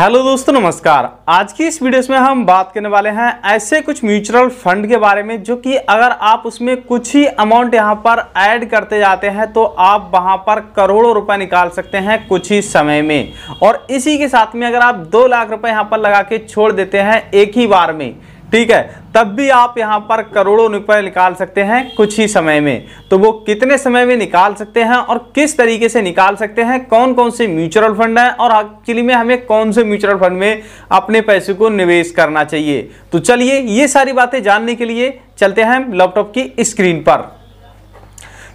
hello दोस्तों नमस्कार आज की इस वीडियो में हम बात करने वाले हैं ऐसे कुछ म्यूचुअल फंड के बारे में जो कि अगर आप उसमें कुछ ही अमाउंट यहां पर ऐड करते जाते हैं तो आप वहां पर करोड़ों रुपए निकाल सकते हैं कुछ ही समय में और इसी के साथ में अगर आप दो लाख रुपए यहां पर लगा के छोड़ देते हैं एक ही बार में ठीक है तब भी आप यहाँ पर करोड़ों रुपए निकाल सकते हैं कुछ ही समय में तो वो कितने समय में निकाल सकते हैं और किस तरीके से निकाल सकते हैं कौन कौन से म्यूचुअल फंड हैं और एक्चुअली में हमें कौन से म्यूचुअल फंड में अपने पैसे को निवेश करना चाहिए तो चलिए ये सारी बातें जानने के लिए चलते हैं लैपटॉप की स्क्रीन पर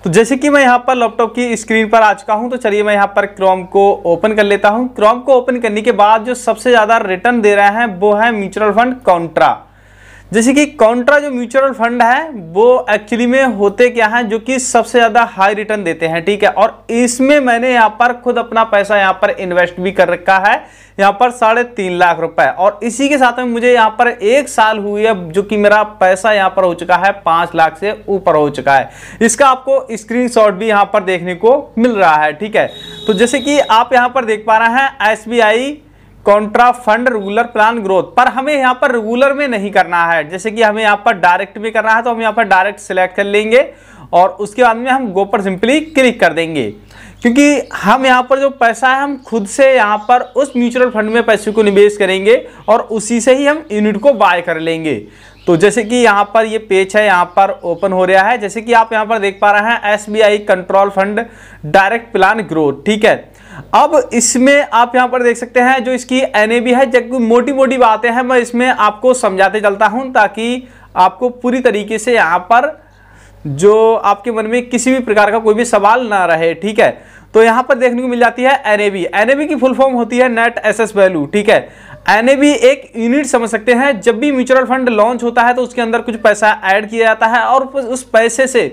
तो जैसे कि मैं यहाँ पर लैपटॉप की स्क्रीन पर आ चुका हूँ तो चलिए मैं यहाँ पर क्रोम को ओपन कर लेता हूँ क्रोम को ओपन करने के बाद जो सबसे ज़्यादा रिटर्न दे रहे हैं वो है म्यूचुअल फंड कॉन्ट्रा जैसे कि कॉन्ट्रा जो म्यूचुअल फंड है वो एक्चुअली में होते क्या है जो कि सबसे ज़्यादा हाई रिटर्न देते हैं ठीक है और इसमें मैंने यहाँ पर खुद अपना पैसा यहाँ पर इन्वेस्ट भी कर रखा है यहाँ पर साढ़े तीन लाख रुपए और इसी के साथ में मुझे यहाँ पर एक साल हुई है जो कि मेरा पैसा यहाँ पर हो चुका है पांच लाख से ऊपर हो चुका है इसका आपको स्क्रीन भी यहाँ पर देखने को मिल रहा है ठीक है तो जैसे कि आप यहाँ पर देख पा रहे हैं S contra fund regular plan growth पर हमें यहाँ पर रेगुलर में नहीं करना है जैसे कि हमें यहाँ पर डायरेक्ट में करना है तो हम यहाँ पर डायरेक्ट सिलेक्ट कर लेंगे और उसके बाद में हम गो पर सिंपली क्लिक कर देंगे क्योंकि हम यहाँ पर जो पैसा है हम खुद से यहाँ पर उस म्यूचुअल फंड में पैसे को निवेश करेंगे और उसी से ही हम यूनिट को बाय कर लेंगे तो जैसे कि यहाँ पर ये पेज है यहाँ पर ओपन हो रहा है जैसे कि आप यहाँ पर देख पा रहे हैं S control fund direct plan growth ठीक है अब इसमें आप यहां पर देख सकते हैं जो इसकी एन है जब मोटी मोटी बातें हैं मैं इसमें आपको समझाते चलता हूं ताकि आपको पूरी तरीके से यहां पर जो आपके मन में किसी भी प्रकार का कोई भी सवाल ना रहे ठीक है तो यहां पर देखने को मिल जाती है एन ए की फुल फॉर्म होती है नेट एस वैल्यू ठीक है एन एक यूनिट समझ सकते हैं जब भी म्यूचुअल फंड लॉन्च होता है तो उसके अंदर कुछ पैसा ऐड किया जाता है और उस पैसे से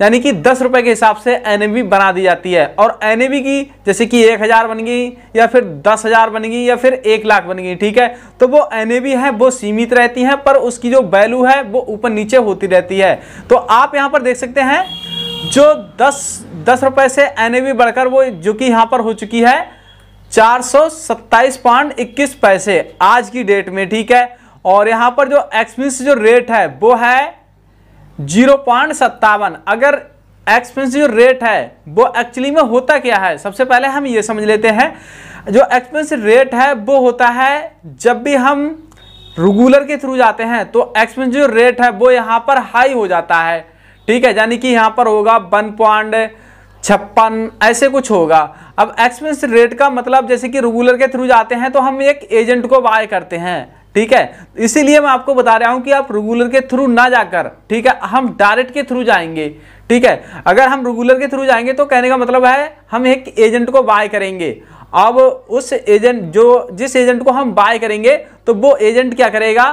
यानी कि दस रुपए के हिसाब से एन बना दी जाती है और एन की जैसे कि एक हज़ार बन गई या फिर दस हज़ार बन गई या फिर एक लाख बन गई ठीक है तो वो एन है वो सीमित रहती है पर उसकी जो वैल्यू है वो ऊपर नीचे होती रहती है तो आप यहाँ पर देख सकते हैं जो दस दस रुपए से एन बढ़कर वो जो कि यहाँ पर हो चुकी है चार सौ सत्ताईस पॉइंट इक्कीस पैसे आज की डेट में ठीक है और यहाँ पर जो एक्सपीस जो रेट है वो है जीरो पॉइंट सत्तावन अगर एक्सपेंसिव रेट है वो एक्चुअली में होता क्या है सबसे पहले हम ये समझ लेते हैं जो एक्सपेंसिव रेट है वो होता है जब भी हम रेगुलर के थ्रू जाते हैं तो एक्सपेंसिव रेट है वो यहाँ पर हाई हो जाता है ठीक है यानी कि यहाँ पर होगा वन पॉइंट छप्पन ऐसे कुछ होगा अब एक्सपेंस रेट का मतलब जैसे कि रेगुलर के थ्रू जाते हैं तो हम एक एजेंट को बाय करते हैं ठीक है इसीलिए मैं आपको बता रहा हूं कि आप रेगुलर के थ्रू ना जाकर ठीक है हम डायरेक्ट के थ्रू जाएंगे ठीक है अगर हम रेगुलर के थ्रू जाएंगे तो कहने का मतलब है हम एक एजेंट को बाय करेंगे अब उस एजेंट जो जिस एजेंट को हम बाय करेंगे तो वो एजेंट क्या करेगा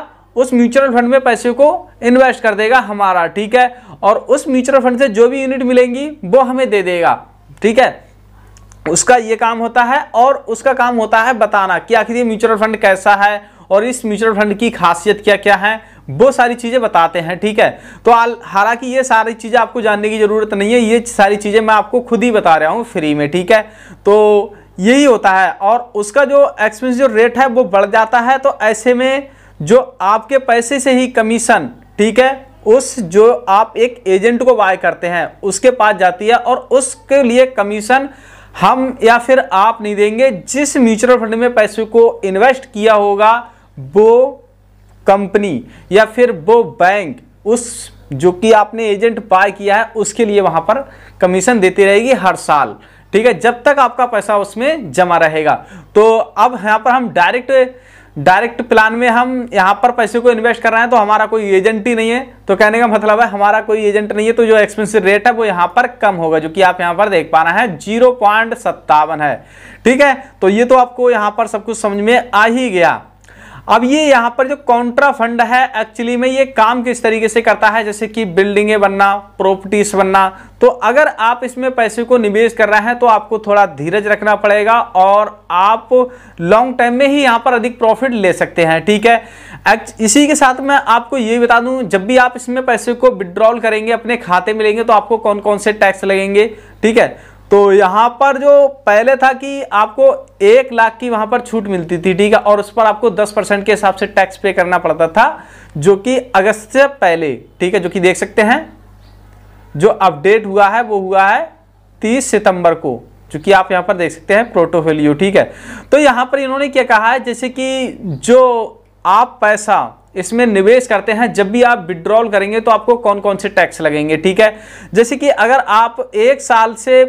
उस म्यूचुअल फंड में पैसे को इन्वेस्ट कर देगा हमारा ठीक है और उस म्यूचुअल फंड से जो भी यूनिट मिलेंगी वो हमें दे देगा ठीक है उसका ये काम होता है और उसका काम होता है बताना कि आखिर ये म्यूचुअल फंड कैसा है और इस म्यूचुअल फंड की खासियत क्या क्या है वो सारी चीज़ें बताते हैं ठीक है तो हालांकि ये सारी चीज़ें आपको जानने की ज़रूरत नहीं है ये सारी चीज़ें मैं आपको खुद ही बता रहा हूँ फ्री में ठीक है तो यही होता है और उसका जो एक्सपेंस जो रेट है वो बढ़ जाता है तो ऐसे में जो आपके पैसे से ही कमीशन ठीक है उस जो आप एक एजेंट को बाय करते हैं उसके पास जाती है और उसके लिए कमीशन हम या फिर आप नहीं देंगे जिस म्यूचुअल फंड में पैसे को इन्वेस्ट किया होगा वो कंपनी या फिर वो बैंक उस जो कि आपने एजेंट बाय किया है उसके लिए वहाँ पर कमीशन देती रहेगी हर साल ठीक है जब तक आपका पैसा उसमें जमा रहेगा तो अब यहाँ पर हम डायरेक्ट डायरेक्ट प्लान में हम यहाँ पर पैसे को इन्वेस्ट कर रहे हैं तो हमारा कोई एजेंट ही नहीं है तो कहने का मतलब है हमारा कोई एजेंट नहीं है तो जो एक्सपेंसिव रेट है वो यहाँ पर कम होगा जो कि आप यहाँ पर देख पा रहे हैं जीरो पॉइंट सत्तावन है ठीक है तो ये तो आपको यहाँ पर सब कुछ समझ में आ ही गया अब ये यहाँ पर जो कॉन्ट्रा फंड है एक्चुअली में ये काम किस तरीके से करता है जैसे कि बिल्डिंगें बनना प्रॉपर्टीज बनना तो अगर आप इसमें पैसे को निवेश कर रहे हैं तो आपको थोड़ा धीरज रखना पड़ेगा और आप लॉन्ग टाइम में ही यहाँ पर अधिक प्रॉफिट ले सकते हैं ठीक है इसी के साथ मैं आपको ये बता दूं जब भी आप इसमें पैसे को विड्रॉल करेंगे अपने खाते में लेंगे तो आपको कौन कौन से टैक्स लगेंगे ठीक है तो यहाँ पर जो पहले था कि आपको एक लाख की वहां पर छूट मिलती थी ठीक है और उस पर आपको दस परसेंट के हिसाब से टैक्स पे करना पड़ता था जो कि अगस्त से पहले ठीक है जो कि देख सकते हैं जो अपडेट हुआ है वो हुआ है तीस सितंबर को जो कि आप यहाँ पर देख सकते हैं प्रोटोफोलियो ठीक है तो यहाँ पर इन्होंने क्या कहा है जैसे कि जो आप पैसा इसमें निवेश करते हैं जब भी आप विड्रॉल करेंगे तो आपको कौन कौन से टैक्स लगेंगे ठीक है जैसे कि अगर आप एक साल से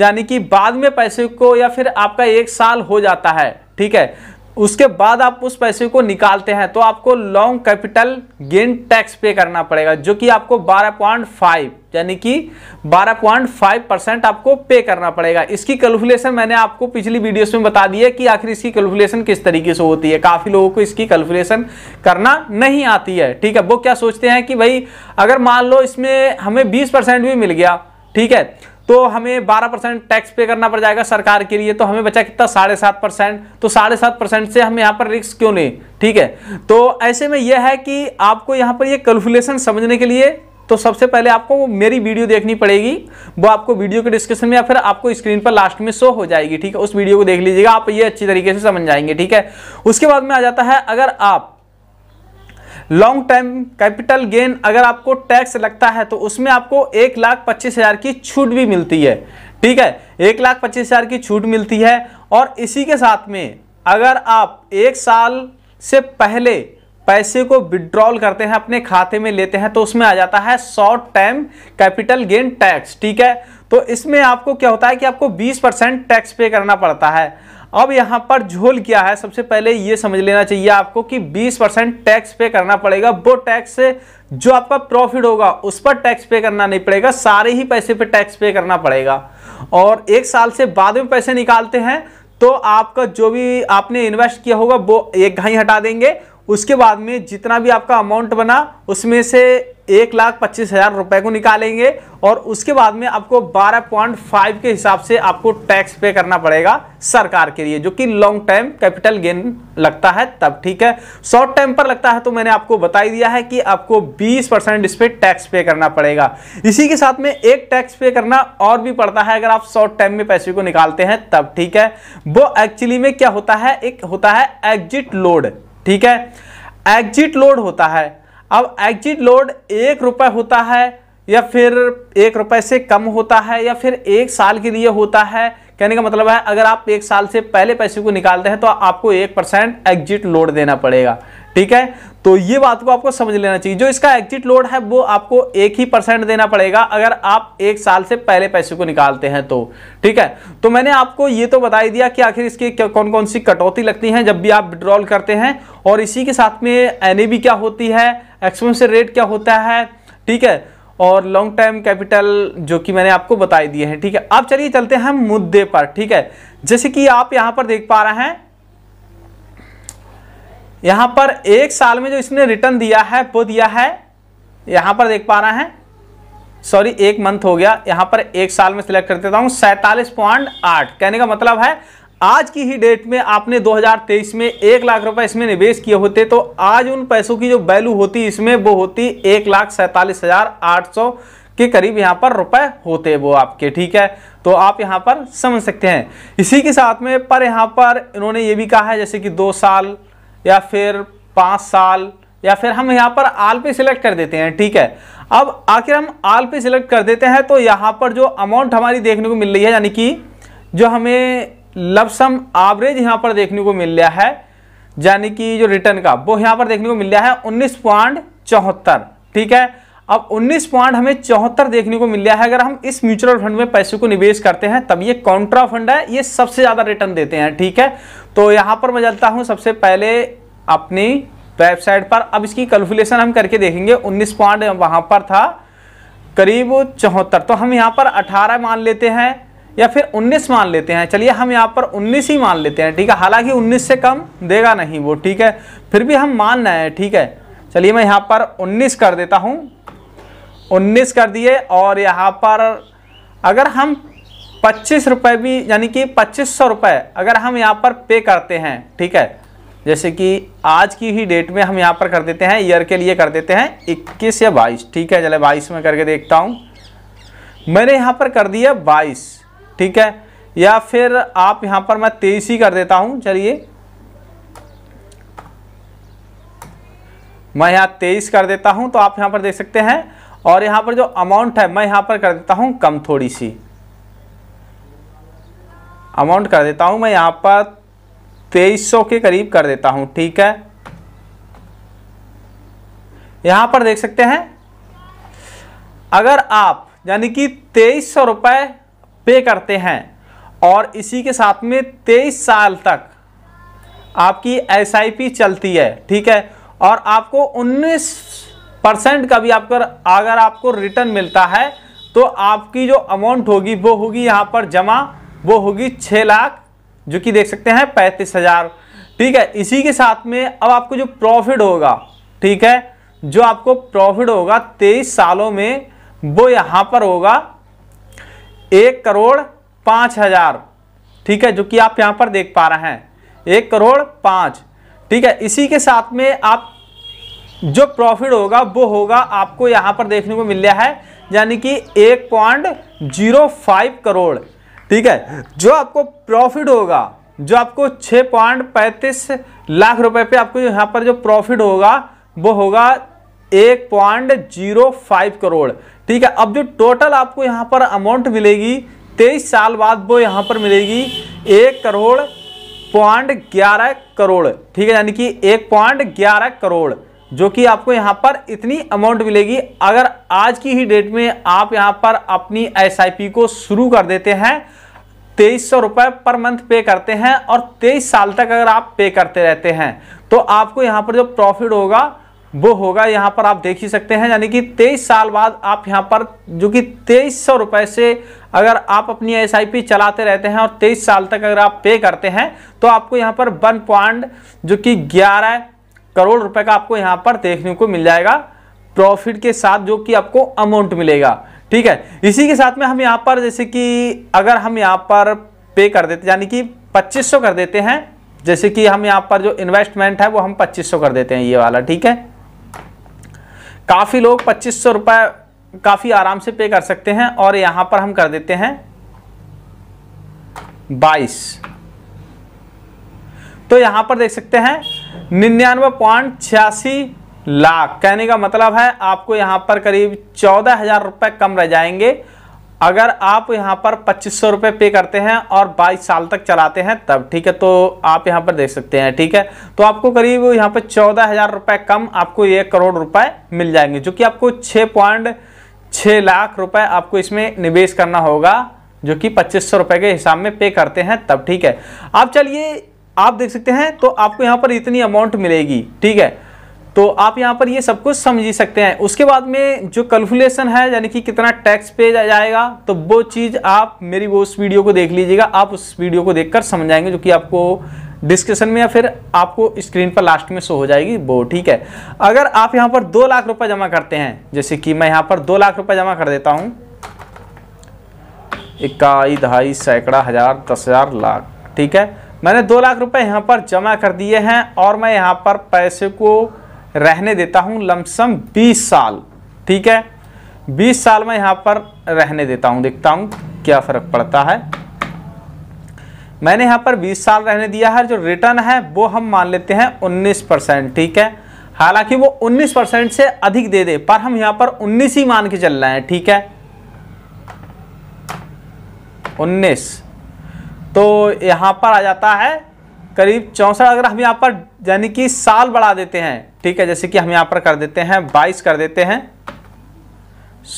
यानी कि बाद में पैसे को या फिर आपका एक साल हो जाता है ठीक है उसके बाद आप उस पैसे को निकालते हैं तो आपको लॉन्ग कैपिटल गेन टैक्स पे करना पड़ेगा जो कि आपको 12.5 यानी कि 12.5 परसेंट आपको पे करना पड़ेगा इसकी कैलकुलेशन मैंने आपको पिछली वीडियोस में बता दी है कि आखिर इसकी कैलकुलेशन किस तरीके से होती है काफ़ी लोगों को इसकी कैलकुलेशन करना नहीं आती है ठीक है वो क्या सोचते हैं कि भाई अगर मान लो इसमें हमें बीस भी मिल गया ठीक है तो हमें 12 परसेंट टैक्स पे करना पड़ जाएगा सरकार के लिए तो हमें बचा कितना साढ़े सात परसेंट तो साढ़े सात परसेंट से हम यहाँ पर रिस्क क्यों लें ठीक है तो ऐसे में यह है कि आपको यहाँ पर ये कैलकुलेशन समझने के लिए तो सबसे पहले आपको मेरी वीडियो देखनी पड़ेगी वो आपको वीडियो के डिस्क्रिप्शन में या फिर आपको स्क्रीन पर लास्ट में शो हो जाएगी ठीक है उस वीडियो को देख लीजिएगा आप ये अच्छी तरीके से समझ जाएंगे ठीक है उसके बाद में आ जाता है अगर आप लॉन्ग टाइम कैपिटल गेन अगर आपको टैक्स लगता है तो उसमें आपको एक लाख पच्चीस हज़ार की छूट भी मिलती है ठीक है एक लाख पच्चीस हज़ार की छूट मिलती है और इसी के साथ में अगर आप एक साल से पहले पैसे को विड्रॉल करते हैं अपने खाते में लेते हैं तो उसमें आ जाता है short time capital gain tax ठीक है तो इसमें आपको क्या होता है कि आपको 20 परसेंट टैक्स पे करना पड़ता है अब यहाँ पर झोल क्या है सबसे पहले ये समझ लेना चाहिए आपको कि 20 परसेंट टैक्स पे करना पड़ेगा वो टैक्स जो आपका प्रॉफिट होगा उस पर टैक्स पे करना नहीं पड़ेगा सारे ही पैसे पे टैक्स पे करना पड़ेगा और एक साल से बाद में पैसे निकालते हैं तो आपका जो भी आपने इन्वेस्ट किया होगा वो एक घाई हटा देंगे उसके बाद में जितना भी आपका अमाउंट बना उसमें से एक लाख पच्चीस हज़ार रुपये को निकालेंगे और उसके बाद में आपको 12.5 के हिसाब से आपको टैक्स पे करना पड़ेगा सरकार के लिए जो कि लॉन्ग टाइम कैपिटल गेन लगता है तब ठीक है शॉर्ट टाइम पर लगता है तो मैंने आपको बता ही दिया है कि आपको 20 परसेंट इस पर टैक्स पे करना पड़ेगा इसी के साथ में एक टैक्स पे करना और भी पड़ता है अगर आप शॉर्ट टाइम में पैसे को निकालते हैं तब ठीक है वो एक्चुअली में क्या होता है एक होता है एग्जिट लोड ठीक है एग्जिट लोड होता है अब एग्जिट लोड एक रुपये होता है या फिर एक रुपये से कम होता है या फिर एक साल के लिए होता है कहने का मतलब है अगर आप एक साल से पहले पैसे को निकालते हैं तो आपको एक परसेंट एग्जिट लोड देना पड़ेगा ठीक है तो ये बात को आपको समझ लेना चाहिए जो इसका एग्जिट लोड है वो आपको एक ही परसेंट देना पड़ेगा अगर आप एक साल से पहले पैसे को निकालते हैं तो ठीक है तो मैंने आपको ये तो बता ही दिया कि आखिर इसकी कौन कौन सी कटौती लगती है जब भी आप विड्रॉल करते हैं और इसी के साथ में एन क्या होती है एक्सपेंस रेट क्या होता है ठीक है और लॉन्ग टर्म कैपिटल जो कि मैंने आपको बताई दिए हैं ठीक है अब चलिए चलते हैं मुद्दे पर ठीक है जैसे कि आप यहां पर देख पा रहे हैं यहाँ पर एक साल में जो इसने रिटर्न दिया है वो दिया है यहाँ पर देख पा रहे हैं सॉरी एक मंथ हो गया यहाँ पर एक साल में सिलेक्ट कर देता हूँ सैंतालीस पॉइंट आठ कहने का मतलब है आज की ही डेट में आपने 2023 में एक लाख रुपए इसमें निवेश किए होते तो आज उन पैसों की जो वैल्यू होती इसमें वो होती एक लाख सैंतालीस हजार आठ सौ के करीब यहाँ पर रुपए होते वो आपके ठीक है तो आप यहाँ पर समझ सकते हैं इसी के साथ में पर यहाँ पर इन्होंने ये भी कहा है जैसे कि दो साल या फिर पाँच साल या फिर हम यहाँ पर आल पे सिलेक्ट कर देते हैं ठीक है अब आखिर हम आल पे सिलेक्ट कर देते हैं तो यहाँ पर जो अमाउंट हमारी देखने को मिल रही है यानी कि जो हमें लवसम एवरेज यहाँ पर देखने को मिल रहा है यानी कि जो रिटर्न का वो यहाँ पर देखने को मिल रहा है उन्नीस ठीक है अब 19 पॉइंट हमें चौहत्तर देखने को मिल रहा है अगर हम इस म्यूचुअल फंड में पैसे को निवेश करते हैं तब ये कॉन्ट्रा फंड है ये सबसे ज़्यादा रिटर्न देते हैं ठीक है तो यहाँ पर मैं चलता हूँ सबसे पहले अपनी वेबसाइट पर अब इसकी कैलकुलेशन हम करके देखेंगे 19 पॉइंट वहाँ पर था करीब चौहत्तर तो हम यहाँ पर अठारह मान लेते हैं या फिर उन्नीस मान लेते हैं चलिए हम यहाँ पर उन्नीस ही मान लेते हैं ठीक है हालांकि उन्नीस से कम देगा नहीं वो ठीक है फिर भी हम मान रहे हैं ठीक है चलिए मैं यहाँ पर 19 कर देता हूँ उन्नीस कर दिए और यहाँ पर अगर हम पच्चीस रुपये भी यानी कि पच्चीस सौ रुपये अगर हम यहाँ पर पे करते हैं ठीक है जैसे कि आज की ही डेट में हम यहाँ पर कर देते हैं ईयर के लिए कर देते हैं इक्कीस या बाईस ठीक है चले बाईस में करके देखता हूँ मैंने यहाँ पर कर दिया बाईस ठीक है या फिर आप यहाँ पर मैं तेईस ही कर देता हूँ चलिए मैं यहाँ तेईस कर देता हूँ तो आप यहाँ पर देख सकते हैं और यहाँ पर जो अमाउंट है मैं यहाँ पर कर देता हूँ कम थोड़ी सी अमाउंट कर देता हूँ मैं यहाँ पर तेईस सौ के करीब कर देता हूँ ठीक है यहाँ पर देख सकते हैं अगर आप यानी कि तेईस सौ पे करते हैं और इसी के साथ में तेईस साल तक आपकी एसआईपी चलती है ठीक है और आपको उन्नीस परसेंट का भी आपका अगर आपको रिटर्न मिलता है तो आपकी जो अमाउंट होगी वो होगी यहाँ पर जमा वो होगी छः लाख जो कि देख सकते हैं पैंतीस हज़ार ठीक है इसी के साथ में अब आपको जो प्रॉफिट होगा ठीक है जो आपको प्रॉफिट होगा तेईस सालों में वो यहाँ पर होगा एक करोड़ पाँच हज़ार ठीक है जो कि आप यहाँ पर देख पा रहे हैं एक करोड़ पाँच ठीक है इसी के साथ में आप जो प्रॉफिट होगा वो होगा आपको यहाँ पर देखने को मिल रहा है यानी कि एक पॉइंट जीरो फाइव करोड़ ठीक है जो आपको प्रॉफिट होगा जो आपको छः पॉइंट पैंतीस लाख रुपए पे आपको यहाँ पर जो प्रॉफिट होगा वो होगा एक पॉइंट जीरो फाइव करोड़ ठीक है अब जो टोटल आपको यहाँ पर अमाउंट मिलेगी तेईस साल बाद वो यहाँ पर मिलेगी एक करोड़ पॉइंट ग्यारह करोड़ ठीक है यानी कि एक पॉइंट ग्यारह करोड़ जो कि आपको यहाँ पर इतनी अमाउंट मिलेगी अगर आज की ही डेट में आप यहाँ पर अपनी एस को शुरू कर देते हैं तेईस सौ रुपये पर मंथ पे करते हैं और तेईस साल तक अगर आप पे करते रहते हैं तो आपको यहाँ पर जो प्रॉफिट होगा वो होगा यहाँ पर आप देख ही सकते हैं यानी कि तेईस साल बाद आप यहाँ पर जो कि तेईस सौ रुपये से अगर आप अपनी एस चलाते रहते हैं और तेईस साल तक अगर आप पे करते हैं तो आपको यहाँ पर वन पॉइंट जो कि ग्यारह करोड़ रुपए का आपको यहाँ पर देखने को मिल जाएगा प्रॉफिट के साथ जो कि आपको अमाउंट मिलेगा ठीक है इसी के साथ में हम यहाँ पर जैसे कि अगर हम यहाँ पर पे कर देते यानी कि 2500 कर देते हैं जैसे कि हम यहाँ पर जो इन्वेस्टमेंट है वो हम 2500 कर देते हैं ये वाला ठीक है काफ़ी लोग पच्चीस सौ रुपए काफ़ी आराम से पे कर सकते हैं और यहां पर हम कर देते हैं बाईस तो यहां पर देख सकते हैं निन्यानवे पॉइंट छियासी लाख कहने का मतलब है आपको यहाँ पर करीब चौदह हजार रुपये कम रह जाएंगे अगर आप यहाँ पर पच्चीस सौ रुपये पे करते हैं और 22 साल तक चलाते हैं तब ठीक है तो आप यहाँ पर देख सकते हैं ठीक है तो आपको करीब यहाँ पर चौदह हज़ार रुपये कम आपको एक करोड़ रुपए मिल जाएंगे जो कि आपको छः पॉइंट छः लाख रुपए आपको इसमें निवेश करना होगा जो कि पच्चीस सौ रुपए के हिसाब में पे करते हैं तब ठीक है आप चलिए आप देख सकते हैं तो आपको यहाँ पर इतनी अमाउंट मिलेगी ठीक है तो आप यहाँ पर ये सब कुछ समझ सकते हैं उसके बाद में जो कैलकुलेशन है यानी कि कितना टैक्स पे जाएगा तो वो चीज़ आप मेरी वो उस वीडियो को देख लीजिएगा आप उस वीडियो को देखकर समझ जाएंगे जो कि आपको डिस्कशन में या फिर आपको स्क्रीन पर लास्ट में शो हो जाएगी वो ठीक है अगर आप यहाँ पर दो लाख रुपये जमा करते हैं जैसे कि मैं यहाँ पर दो लाख रुपये जमा कर देता हूँ इक्काई दहाई सैकड़ा हज़ार दस हज़ार लाख ठीक है मैंने दो लाख रुपए यहाँ पर जमा कर दिए हैं और मैं यहाँ पर पैसे को रहने देता हूँ लमसम बीस साल ठीक है बीस साल में यहाँ पर रहने देता हूँ देखता हूँ क्या फ़र्क पड़ता है मैंने यहाँ पर 20 साल रहने दिया है जो रिटर्न है वो हम मान लेते हैं उन्नीस परसेंट ठीक है हालांकि वो 19 परसेंट से अधिक दे दे पर हम यहाँ पर 19 ही मान के चल रहे हैं ठीक है उन्नीस तो यहाँ पर आ जाता है करीब चौंसठ अगर हम यहाँ पर यानी कि साल बढ़ा देते हैं ठीक है जैसे कि हम यहाँ पर कर देते हैं बाईस कर देते हैं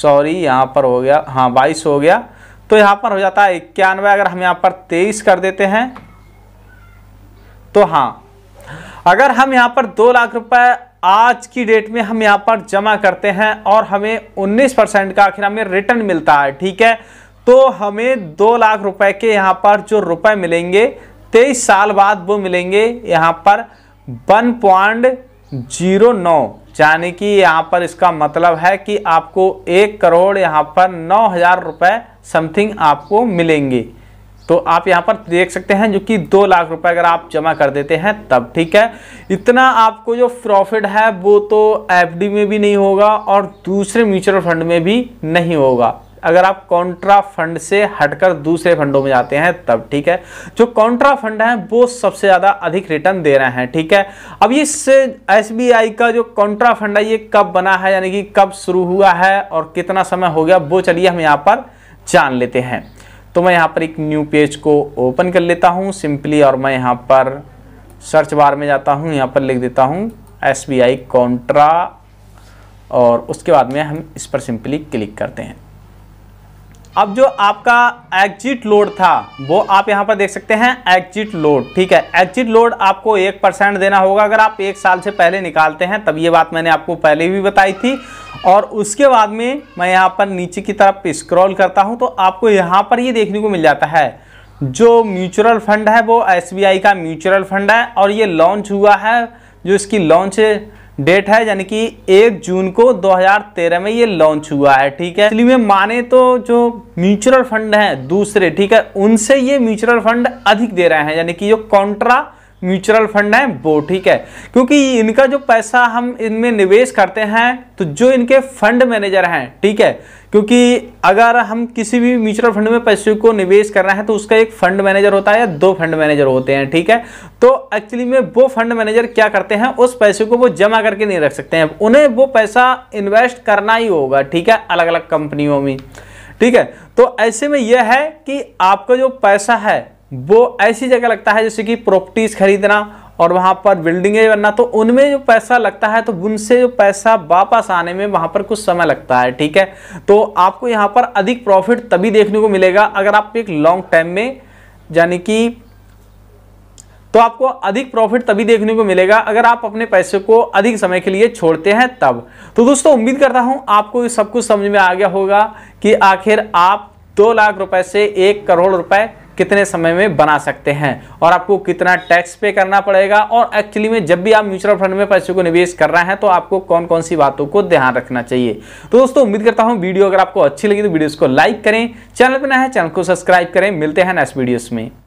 सॉरी यहाँ पर हो गया हाँ बाईस हो गया तो यहाँ पर हो जाता है इक्यानवे अगर हम यहाँ पर तेईस कर देते हैं तो हाँ अगर हम यहाँ पर दो लाख रुपए आज की डेट में हम यहाँ पर जमा करते हैं और हमें 19 परसेंट का आखिर हमें रिटर्न मिलता है ठीक है तो हमें दो लाख रुपए के यहाँ पर जो रुपए मिलेंगे तेईस साल बाद वो मिलेंगे यहाँ पर वन पॉइंट जीरो नौ यानी कि यहाँ पर इसका मतलब है कि आपको एक करोड़ यहाँ पर नौ हज़ार रुपये समथिंग आपको मिलेंगे तो आप यहाँ पर देख सकते हैं जो कि दो लाख रुपए अगर आप जमा कर देते हैं तब ठीक है इतना आपको जो प्रॉफिट है वो तो एफडी में भी नहीं होगा और दूसरे म्यूचुअल फंड में भी नहीं होगा अगर आप कॉन्ट्रा फंड से हटकर दूसरे फंडों में जाते हैं तब ठीक है जो कॉन्ट्रा फंड है वो सबसे ज़्यादा अधिक रिटर्न दे रहे हैं ठीक है अब इस एस का जो कॉन्ट्रा फंड है ये कब बना है यानी कि कब शुरू हुआ है और कितना समय हो गया वो चलिए हम यहाँ पर जान लेते हैं तो मैं यहाँ पर एक न्यू पेज को ओपन कर लेता हूँ सिंपली और मैं यहाँ पर सर्च बार में जाता हूँ यहाँ पर लिख देता हूँ एस बी आई कॉन्ट्रा और उसके बाद में हम इस पर सिंपली क्लिक करते हैं अब जो आपका एग्जिट लोड था वो आप यहाँ पर देख सकते हैं एग्जिट लोड ठीक है एग्जिट लोड आपको एक परसेंट देना होगा अगर आप एक साल से पहले निकालते हैं तब ये बात मैंने आपको पहले भी बताई थी और उसके बाद में मैं यहाँ पर नीचे की तरफ स्क्रॉल करता हूँ तो आपको यहाँ पर ये देखने को मिल जाता है जो म्यूचुअल फंड है वो एस का म्यूचुअल फंड है और ये लॉन्च हुआ है जो इसकी लॉन्च डेट है यानी कि एक जून को 2013 में ये लॉन्च हुआ है ठीक है इसलिए माने तो जो म्यूचुअल फंड हैं दूसरे ठीक है उनसे ये म्यूचुअल फंड अधिक दे रहे हैं यानी कि जो कॉन्ट्रा म्यूचुअल फंड है वो ठीक है क्योंकि इनका जो पैसा हम इनमें निवेश करते हैं तो जो इनके फंड मैनेजर हैं ठीक है क्योंकि अगर हम किसी भी म्यूचुअल फंड में पैसे को निवेश कर रहे हैं तो उसका एक फंड मैनेजर होता है या दो फंड मैनेजर होते हैं ठीक है तो एक्चुअली में वो फंड मैनेजर क्या करते हैं उस पैसे को वो जमा करके नहीं रख सकते हैं उन्हें वो पैसा इन्वेस्ट करना ही होगा ठीक है अलग अलग कंपनियों में ठीक है तो ऐसे में यह है कि आपका जो पैसा है वो ऐसी जगह लगता है जैसे कि प्रॉपर्टीज़ खरीदना और वहाँ पर बिल्डिंगें बनना तो उनमें जो पैसा लगता है तो उनसे जो पैसा वापस आने में वहाँ पर कुछ समय लगता है ठीक है तो आपको यहाँ पर अधिक प्रॉफिट तभी देखने को मिलेगा अगर आप एक लॉन्ग टाइम में यानी कि तो आपको अधिक प्रॉफिट तभी देखने को मिलेगा अगर आप अपने पैसे को अधिक समय के लिए छोड़ते हैं तब तो दोस्तों उम्मीद करता हूं आपको सब कुछ समझ में आ गया होगा कि आखिर आप दो लाख रुपए से एक करोड़ रुपए कितने समय में बना सकते हैं और आपको कितना टैक्स पे करना पड़ेगा और एक्चुअली में जब भी आप म्यूचुअल फंड में पैसे को निवेश कर रहे हैं तो आपको कौन कौन सी बातों को ध्यान रखना चाहिए तो दोस्तों उम्मीद करता हूँ वीडियो अगर आपको अच्छी लगी तो वीडियो को लाइक करें चैनल पर ना है चैनल को सब्सक्राइब करें मिलते हैं नेक्स्ट वीडियोज़ में